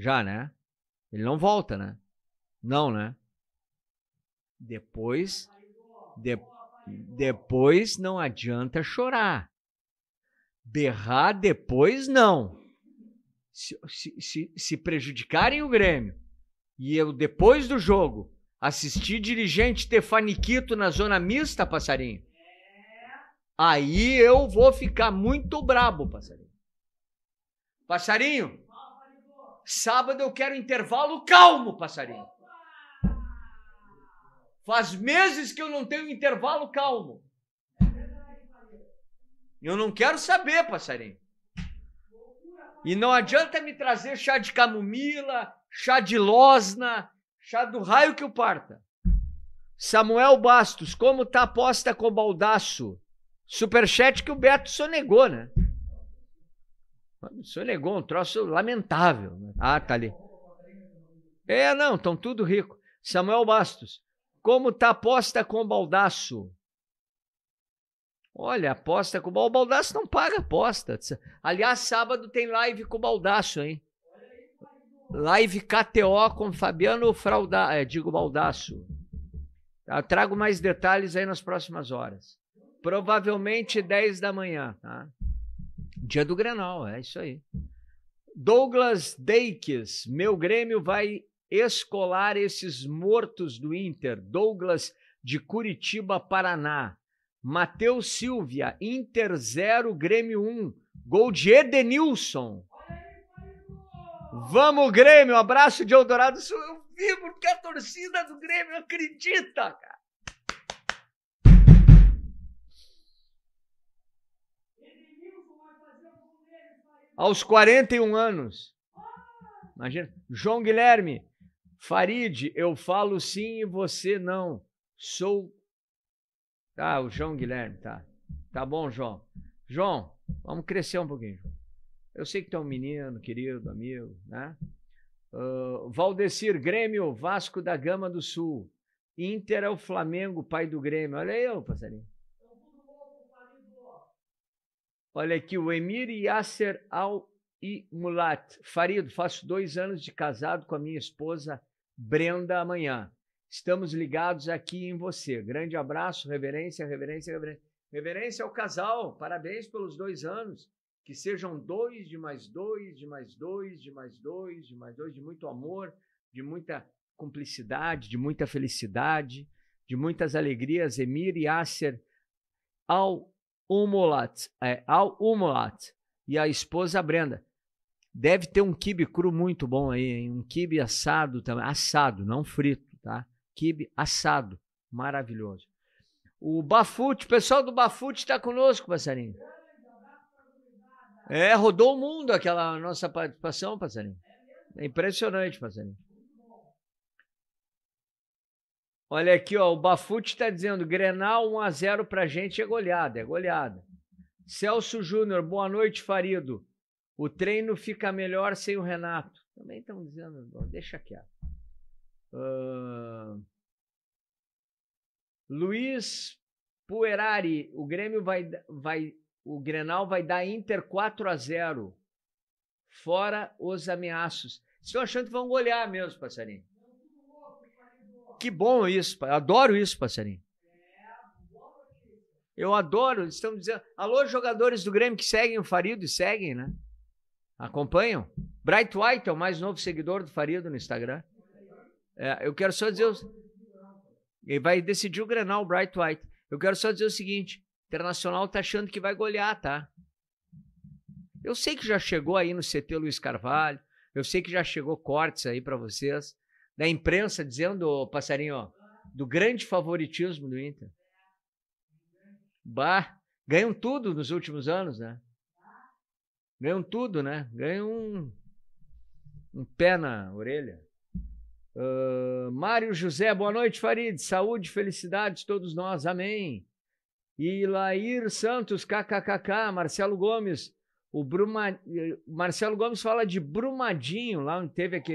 Já, né? Ele não volta, né? Não, né? Depois. De, depois não adianta chorar. Berrar depois não. Se, se, se, se prejudicarem o Grêmio e eu, depois do jogo, assistir dirigente ter faniquito na zona mista, passarinho, aí eu vou ficar muito brabo, passarinho. Passarinho, Sábado eu quero intervalo calmo, passarinho. Faz meses que eu não tenho intervalo calmo. Eu não quero saber, passarinho. E não adianta me trazer chá de camomila, chá de losna, chá do raio que o parta. Samuel Bastos, como tá aposta com o baldaço? Superchat que o Beto sonegou, né? O senhor negou um troço lamentável. Né? Ah, tá ali. É, não, estão tudo rico. Samuel Bastos, como tá aposta com baldaço? Olha, aposta com o baldaço não paga aposta. Aliás, sábado tem live com o baldaço, hein? Live KTO com Fabiano Frauda, é, digo baldaço. Eu trago mais detalhes aí nas próximas horas. Provavelmente 10 da manhã, tá? Dia do Grenal, é isso aí. Douglas Deikes, meu Grêmio vai escolar esses mortos do Inter. Douglas de Curitiba, Paraná. Matheus Silvia, Inter 0, Grêmio 1. Gol de Edenilson. Vamos, Grêmio! Abraço de Eldorado. Eu vivo porque a torcida do Grêmio acredita, cara. aos 41 anos. Imagina, João Guilherme, Farid, eu falo sim e você não. Sou. Tá, o João Guilherme, tá. Tá bom, João. João, vamos crescer um pouquinho. Eu sei que tu é um menino, querido, amigo, né? Uh, Valdecir, Grêmio, Vasco da Gama do Sul. Inter é o Flamengo, pai do Grêmio. Olha aí ô passarinho. Olha aqui, o Emir Yasser Al-Imulat. Farido, faço dois anos de casado com a minha esposa Brenda amanhã. Estamos ligados aqui em você. Grande abraço, reverência, reverência, reverência. Reverência ao casal, parabéns pelos dois anos. Que sejam dois de mais dois, de mais dois, de mais dois, de mais dois, de muito amor, de muita cumplicidade, de muita felicidade, de muitas alegrias. Emir Yasser Al Umolat, é, Al Umolat e a esposa Brenda. Deve ter um quibe cru muito bom aí, hein? um quibe assado também, assado, não frito, tá? Quibe assado, maravilhoso. O Bafute, o pessoal do Bafute está conosco, passarinho. É, rodou o mundo aquela nossa participação, passarinho. É impressionante, passarinho. Olha aqui, ó, o Bafute está dizendo, Grenal 1x0 para gente é goleada, é goleada. Celso Júnior, boa noite, Farido. O treino fica melhor sem o Renato. Também estão dizendo, deixa quieto. Uh... Luiz Puerari, o Grêmio vai, vai, o Grenal vai dar Inter 4 a 0 fora os ameaços. Estou achando que vão golear mesmo, passarinho que bom isso, adoro isso, passarinho. Eu adoro, Estamos estão dizendo. Alô, jogadores do Grêmio que seguem o Farido e seguem, né? Acompanham? Bright White é o mais novo seguidor do Farido no Instagram. É, eu quero só dizer. Ele vai decidir o Grenal, Bright White. Eu quero só dizer o seguinte: Internacional tá achando que vai golear, tá? Eu sei que já chegou aí no CT Luiz Carvalho, eu sei que já chegou cortes aí para vocês da imprensa dizendo, passarinho, do grande favoritismo do Inter. Bah, ganham tudo nos últimos anos, né? Ganham tudo, né? Ganham um, um pé na orelha. Uh, Mário José, boa noite, Farid. Saúde, felicidades todos nós, amém. E Lair Santos, kkkk. Marcelo Gomes, o Bruma... Eh, Marcelo Gomes fala de Brumadinho, lá onde teve aquele.